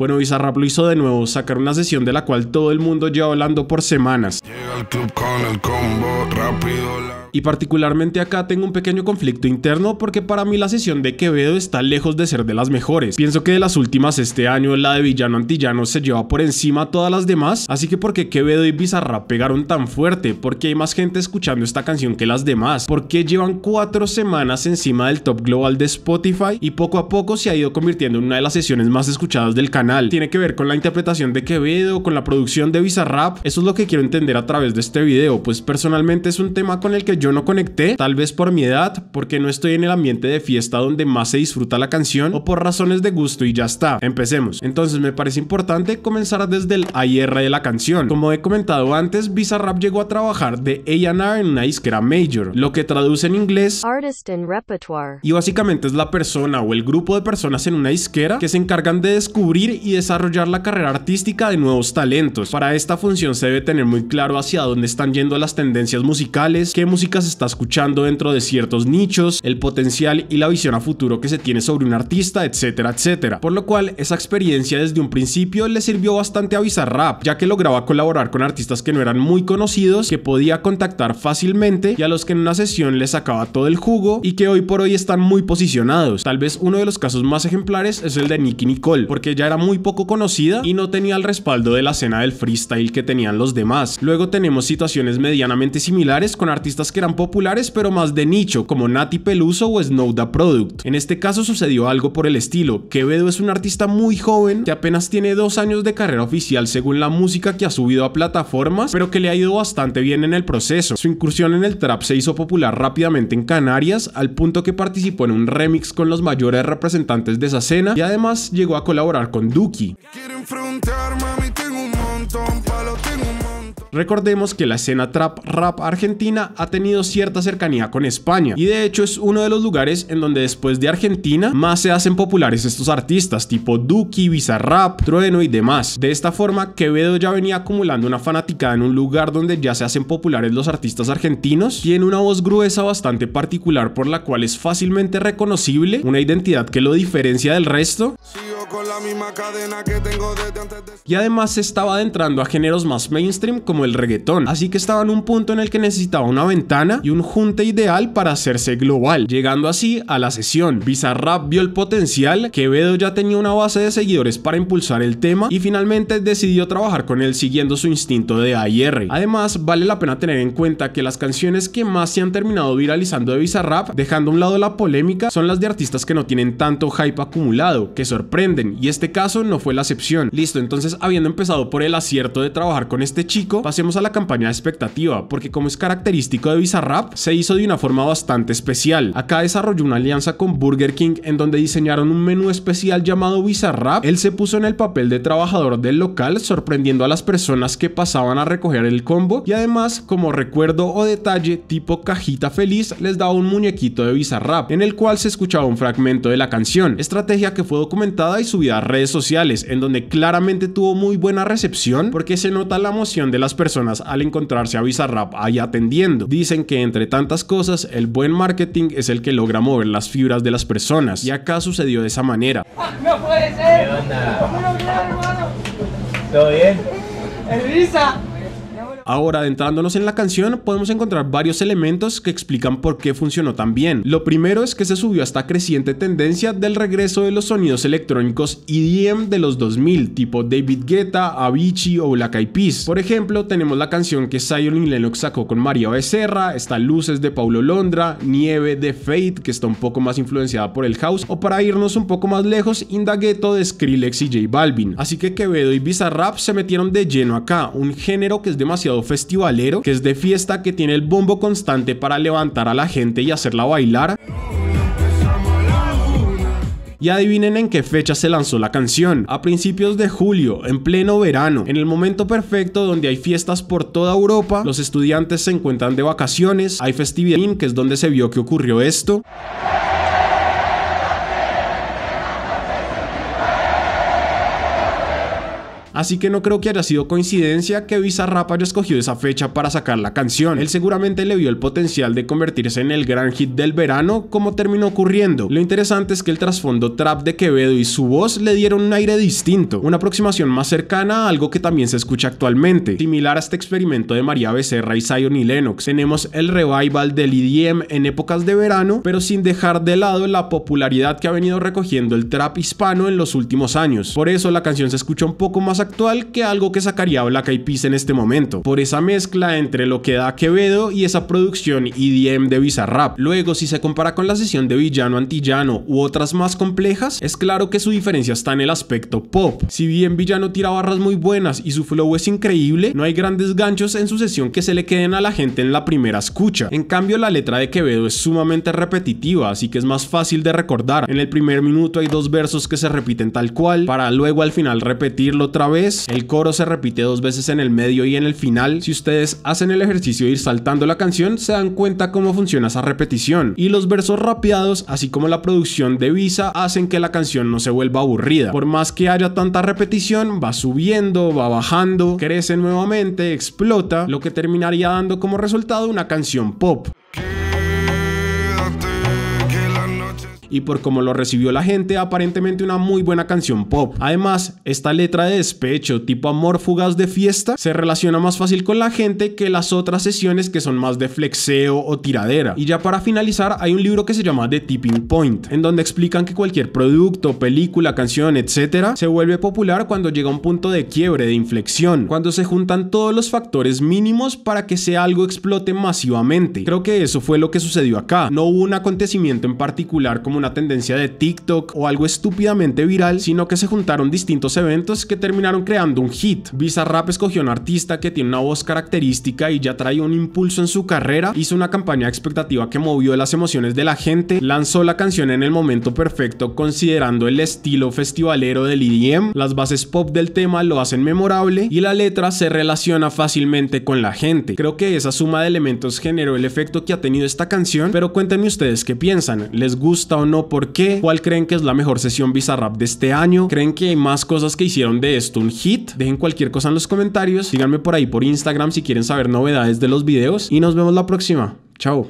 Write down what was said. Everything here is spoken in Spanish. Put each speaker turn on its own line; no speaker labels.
Bueno, Bizarrap lo hizo de nuevo, sacar una sesión de la cual todo el mundo lleva hablando por semanas. club con el combo, rápido y particularmente acá tengo un pequeño conflicto interno porque para mí la sesión de Quevedo está lejos de ser de las mejores. Pienso que de las últimas este año la de Villano Antillano se lleva por encima todas las demás, así que ¿Por qué Quevedo y Bizarrap pegaron tan fuerte, porque hay más gente escuchando esta canción que las demás, porque llevan cuatro semanas encima del top global de Spotify y poco a poco se ha ido convirtiendo en una de las sesiones más escuchadas del canal. Tiene que ver con la interpretación de Quevedo, con la producción de Bizarrap, eso es lo que quiero entender a través de este video, pues personalmente es un tema con el que yo no conecté, tal vez por mi edad, porque no estoy en el ambiente de fiesta donde más se disfruta la canción o por razones de gusto y ya está. Empecemos. Entonces me parece importante comenzar desde el AR de la canción. Como he comentado antes, Bizarrap llegó a trabajar de A&R en una disquera major, lo que traduce en inglés Artist and Repertoire. Y básicamente es la persona o el grupo de personas en una isquera que se encargan de descubrir y desarrollar la carrera artística de nuevos talentos. Para esta función se debe tener muy claro hacia dónde están yendo las tendencias musicales, qué música se está escuchando dentro de ciertos nichos, el potencial y la visión a futuro que se tiene sobre un artista, etcétera, etcétera. Por lo cual, esa experiencia desde un principio le sirvió bastante a rap ya que lograba colaborar con artistas que no eran muy conocidos, que podía contactar fácilmente y a los que en una sesión les sacaba todo el jugo y que hoy por hoy están muy posicionados. Tal vez uno de los casos más ejemplares es el de Nicky Nicole, porque ya era muy poco conocida y no tenía el respaldo de la escena del freestyle que tenían los demás. Luego tenemos situaciones medianamente similares con artistas que eran populares pero más de nicho, como Nati Peluso o Snowda Product. En este caso sucedió algo por el estilo. Quevedo es un artista muy joven que apenas tiene dos años de carrera oficial según la música que ha subido a plataformas, pero que le ha ido bastante bien en el proceso. Su incursión en el trap se hizo popular rápidamente en Canarias, al punto que participó en un remix con los mayores representantes de esa escena y además llegó a colaborar con Duki. Recordemos que la escena trap rap argentina ha tenido cierta cercanía con España y de hecho es uno de los lugares en donde después de Argentina más se hacen populares estos artistas tipo Duki, Bizarrap, Trueno y demás. De esta forma, Quevedo ya venía acumulando una fanaticada en un lugar donde ya se hacen populares los artistas argentinos, y tiene una voz gruesa bastante particular por la cual es fácilmente reconocible, una identidad que lo diferencia del resto con la misma cadena que tengo desde antes de... Y además se estaba adentrando a géneros más mainstream como el reggaetón, así que estaba en un punto en el que necesitaba una ventana y un junte ideal para hacerse global, llegando así a la sesión. Bizarrap vio el potencial, Quevedo ya tenía una base de seguidores para impulsar el tema y finalmente decidió trabajar con él siguiendo su instinto de AR. Además, vale la pena tener en cuenta que las canciones que más se han terminado viralizando de Bizarrap, dejando a un lado la polémica, son las de artistas que no tienen tanto hype acumulado, que sorprende y este caso no fue la excepción. Listo, entonces habiendo empezado por el acierto de trabajar con este chico, pasemos a la campaña de expectativa, porque como es característico de Bizarrap, se hizo de una forma bastante especial. Acá desarrolló una alianza con Burger King en donde diseñaron un menú especial llamado Bizarrap. Él se puso en el papel de trabajador del local, sorprendiendo a las personas que pasaban a recoger el combo, y además, como recuerdo o detalle tipo cajita feliz, les daba un muñequito de Bizarrap, en el cual se escuchaba un fragmento de la canción, estrategia que fue documentada y subida a redes sociales, en donde claramente tuvo muy buena recepción porque se nota la emoción de las personas al encontrarse a Bizarrap ahí atendiendo. Dicen que entre tantas cosas, el buen marketing es el que logra mover las fibras de las personas y acá sucedió de esa manera. Ah, ¡No puede ser! ¿Todo bien? Ahora, adentrándonos en la canción, podemos encontrar varios elementos que explican por qué funcionó tan bien. Lo primero es que se subió a esta creciente tendencia del regreso de los sonidos electrónicos EDM de los 2000, tipo David Guetta, Avicii o Black Eyed Peas. Por ejemplo, tenemos la canción que Zion y Lennox sacó con María Becerra, está Luces de Paulo Londra, Nieve de Fate, que está un poco más influenciada por el house, o para irnos un poco más lejos, Indagueto de Skrillex y J Balvin. Así que Quevedo y Bizarrap se metieron de lleno acá, un género que es demasiado festivalero, que es de fiesta, que tiene el bombo constante para levantar a la gente y hacerla bailar. Y adivinen en qué fecha se lanzó la canción. A principios de julio, en pleno verano, en el momento perfecto donde hay fiestas por toda Europa, los estudiantes se encuentran de vacaciones, hay festividad, que es donde se vio que ocurrió esto. así que no creo que haya sido coincidencia que Bizarrap haya escogido esa fecha para sacar la canción. Él seguramente le vio el potencial de convertirse en el gran hit del verano, como terminó ocurriendo. Lo interesante es que el trasfondo trap de Quevedo y su voz le dieron un aire distinto, una aproximación más cercana a algo que también se escucha actualmente, similar a este experimento de María Becerra y Zion y Lennox. Tenemos el revival del EDM en épocas de verano, pero sin dejar de lado la popularidad que ha venido recogiendo el trap hispano en los últimos años. Por eso la canción se escucha un poco más actual que algo que sacaría Black Eyed Peas en este momento, por esa mezcla entre lo que da Quevedo y esa producción EDM de Bizarrap. Luego, si se compara con la sesión de Villano Antillano u otras más complejas, es claro que su diferencia está en el aspecto pop. Si bien Villano tira barras muy buenas y su flow es increíble, no hay grandes ganchos en su sesión que se le queden a la gente en la primera escucha. En cambio, la letra de Quevedo es sumamente repetitiva, así que es más fácil de recordar. En el primer minuto hay dos versos que se repiten tal cual, para luego al final repetirlo otra vez, el coro se repite dos veces en el medio y en el final. Si ustedes hacen el ejercicio de ir saltando la canción, se dan cuenta cómo funciona esa repetición. Y los versos rapeados, así como la producción de Visa, hacen que la canción no se vuelva aburrida. Por más que haya tanta repetición, va subiendo, va bajando, crece nuevamente, explota, lo que terminaría dando como resultado una canción pop. y por cómo lo recibió la gente, aparentemente una muy buena canción pop. Además, esta letra de despecho, tipo amor fugaz de fiesta, se relaciona más fácil con la gente que las otras sesiones que son más de flexeo o tiradera. Y ya para finalizar, hay un libro que se llama The Tipping Point, en donde explican que cualquier producto, película, canción, etcétera, se vuelve popular cuando llega un punto de quiebre, de inflexión, cuando se juntan todos los factores mínimos para que sea algo explote masivamente. Creo que eso fue lo que sucedió acá. No hubo un acontecimiento en particular como una tendencia de TikTok o algo estúpidamente viral, sino que se juntaron distintos eventos que terminaron creando un hit. Bizarrap escogió un artista que tiene una voz característica y ya traía un impulso en su carrera, hizo una campaña expectativa que movió las emociones de la gente, lanzó la canción en el momento perfecto considerando el estilo festivalero del EDM, las bases pop del tema lo hacen memorable y la letra se relaciona fácilmente con la gente. Creo que esa suma de elementos generó el efecto que ha tenido esta canción, pero cuéntenme ustedes qué piensan, ¿les gusta o no? no, ¿por qué? ¿Cuál creen que es la mejor sesión Bizarrap de este año? ¿Creen que hay más cosas que hicieron de esto un hit? Dejen cualquier cosa en los comentarios, síganme por ahí por Instagram si quieren saber novedades de los videos y nos vemos la próxima. Chao.